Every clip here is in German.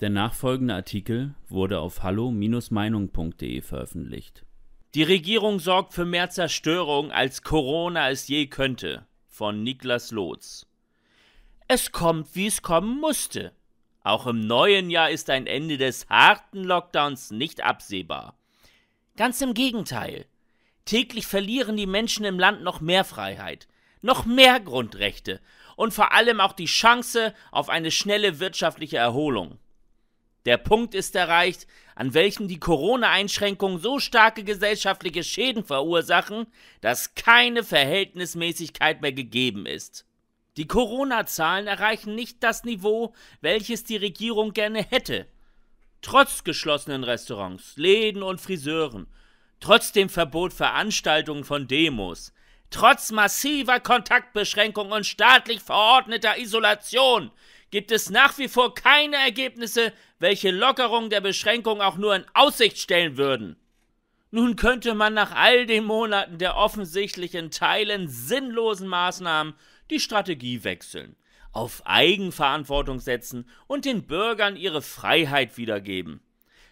Der nachfolgende Artikel wurde auf hallo-meinung.de veröffentlicht. Die Regierung sorgt für mehr Zerstörung, als Corona es je könnte. Von Niklas Lotz. Es kommt, wie es kommen musste. Auch im neuen Jahr ist ein Ende des harten Lockdowns nicht absehbar. Ganz im Gegenteil. Täglich verlieren die Menschen im Land noch mehr Freiheit, noch mehr Grundrechte und vor allem auch die Chance auf eine schnelle wirtschaftliche Erholung. Der Punkt ist erreicht, an welchem die Corona-Einschränkungen so starke gesellschaftliche Schäden verursachen, dass keine Verhältnismäßigkeit mehr gegeben ist. Die Corona-Zahlen erreichen nicht das Niveau, welches die Regierung gerne hätte. Trotz geschlossenen Restaurants, Läden und Friseuren, trotz dem Verbot Veranstaltungen von Demos, trotz massiver Kontaktbeschränkungen und staatlich verordneter Isolation gibt es nach wie vor keine Ergebnisse, welche Lockerung der Beschränkung auch nur in Aussicht stellen würden. Nun könnte man nach all den Monaten der offensichtlichen Teilen sinnlosen Maßnahmen die Strategie wechseln, auf Eigenverantwortung setzen und den Bürgern ihre Freiheit wiedergeben.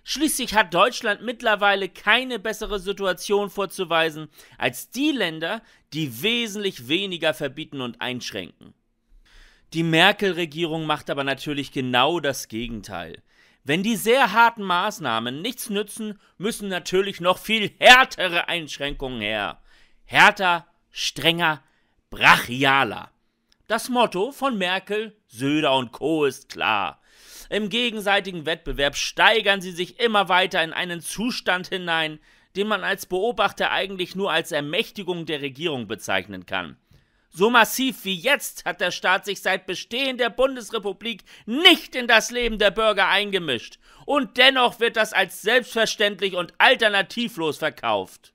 Schließlich hat Deutschland mittlerweile keine bessere Situation vorzuweisen als die Länder, die wesentlich weniger verbieten und einschränken. Die Merkel-Regierung macht aber natürlich genau das Gegenteil. Wenn die sehr harten Maßnahmen nichts nützen, müssen natürlich noch viel härtere Einschränkungen her. Härter, strenger, brachialer. Das Motto von Merkel, Söder und Co. ist klar. Im gegenseitigen Wettbewerb steigern sie sich immer weiter in einen Zustand hinein, den man als Beobachter eigentlich nur als Ermächtigung der Regierung bezeichnen kann. So massiv wie jetzt hat der Staat sich seit Bestehen der Bundesrepublik nicht in das Leben der Bürger eingemischt. Und dennoch wird das als selbstverständlich und alternativlos verkauft.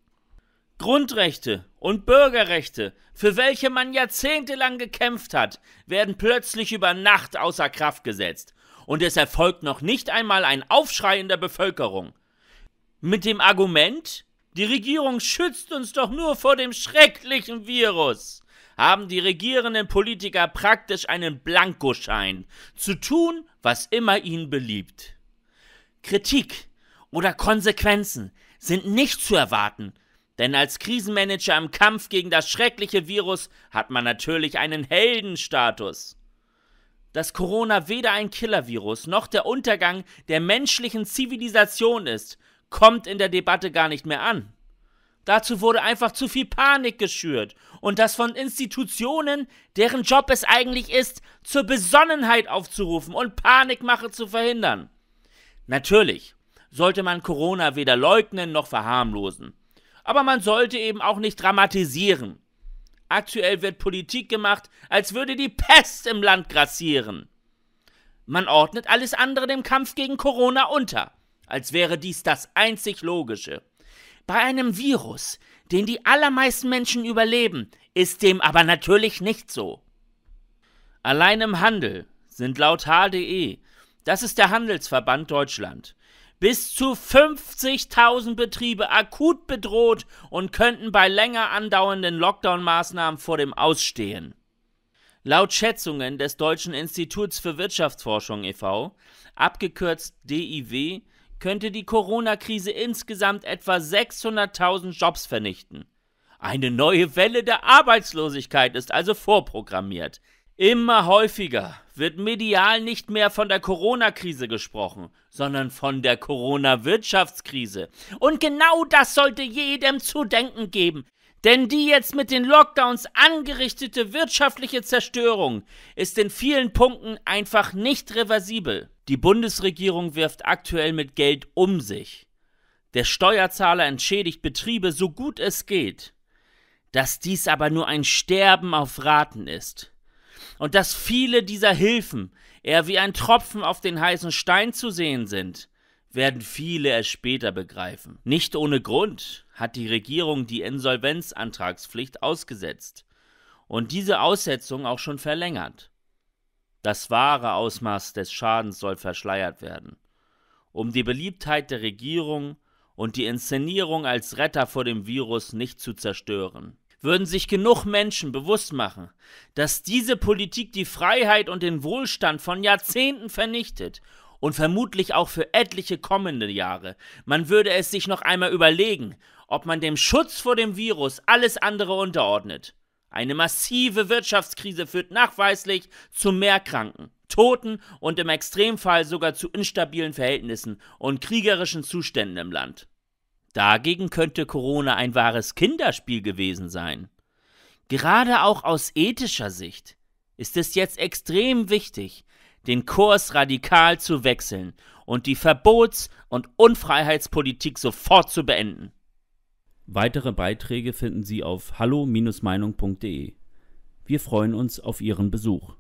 Grundrechte und Bürgerrechte, für welche man jahrzehntelang gekämpft hat, werden plötzlich über Nacht außer Kraft gesetzt. Und es erfolgt noch nicht einmal ein Aufschrei in der Bevölkerung. Mit dem Argument, die Regierung schützt uns doch nur vor dem schrecklichen Virus haben die regierenden Politiker praktisch einen Blankoschein zu tun, was immer ihnen beliebt. Kritik oder Konsequenzen sind nicht zu erwarten, denn als Krisenmanager im Kampf gegen das schreckliche Virus hat man natürlich einen Heldenstatus. Dass Corona weder ein Killervirus noch der Untergang der menschlichen Zivilisation ist, kommt in der Debatte gar nicht mehr an. Dazu wurde einfach zu viel Panik geschürt. Und das von Institutionen, deren Job es eigentlich ist, zur Besonnenheit aufzurufen und Panikmache zu verhindern. Natürlich sollte man Corona weder leugnen noch verharmlosen. Aber man sollte eben auch nicht dramatisieren. Aktuell wird Politik gemacht, als würde die Pest im Land grassieren. Man ordnet alles andere dem Kampf gegen Corona unter, als wäre dies das einzig Logische. Bei einem Virus, den die allermeisten Menschen überleben, ist dem aber natürlich nicht so. Allein im Handel sind laut HDE, das ist der Handelsverband Deutschland, bis zu 50.000 Betriebe akut bedroht und könnten bei länger andauernden Lockdown-Maßnahmen vor dem Ausstehen. Laut Schätzungen des Deutschen Instituts für Wirtschaftsforschung e.V., abgekürzt DIW, könnte die Corona-Krise insgesamt etwa 600.000 Jobs vernichten. Eine neue Welle der Arbeitslosigkeit ist also vorprogrammiert. Immer häufiger wird medial nicht mehr von der Corona-Krise gesprochen, sondern von der Corona-Wirtschaftskrise. Und genau das sollte jedem zu denken geben. Denn die jetzt mit den Lockdowns angerichtete wirtschaftliche Zerstörung ist in vielen Punkten einfach nicht reversibel. Die Bundesregierung wirft aktuell mit Geld um sich. Der Steuerzahler entschädigt Betriebe so gut es geht. Dass dies aber nur ein Sterben auf Raten ist. Und dass viele dieser Hilfen eher wie ein Tropfen auf den heißen Stein zu sehen sind, werden viele erst später begreifen. Nicht ohne Grund hat die Regierung die Insolvenzantragspflicht ausgesetzt und diese Aussetzung auch schon verlängert. Das wahre Ausmaß des Schadens soll verschleiert werden. Um die Beliebtheit der Regierung und die Inszenierung als Retter vor dem Virus nicht zu zerstören. Würden sich genug Menschen bewusst machen, dass diese Politik die Freiheit und den Wohlstand von Jahrzehnten vernichtet und vermutlich auch für etliche kommende Jahre, man würde es sich noch einmal überlegen, ob man dem Schutz vor dem Virus alles andere unterordnet. Eine massive Wirtschaftskrise führt nachweislich zu mehr Kranken, Toten und im Extremfall sogar zu instabilen Verhältnissen und kriegerischen Zuständen im Land. Dagegen könnte Corona ein wahres Kinderspiel gewesen sein. Gerade auch aus ethischer Sicht ist es jetzt extrem wichtig, den Kurs radikal zu wechseln und die Verbots- und Unfreiheitspolitik sofort zu beenden. Weitere Beiträge finden Sie auf hallo-meinung.de. Wir freuen uns auf Ihren Besuch.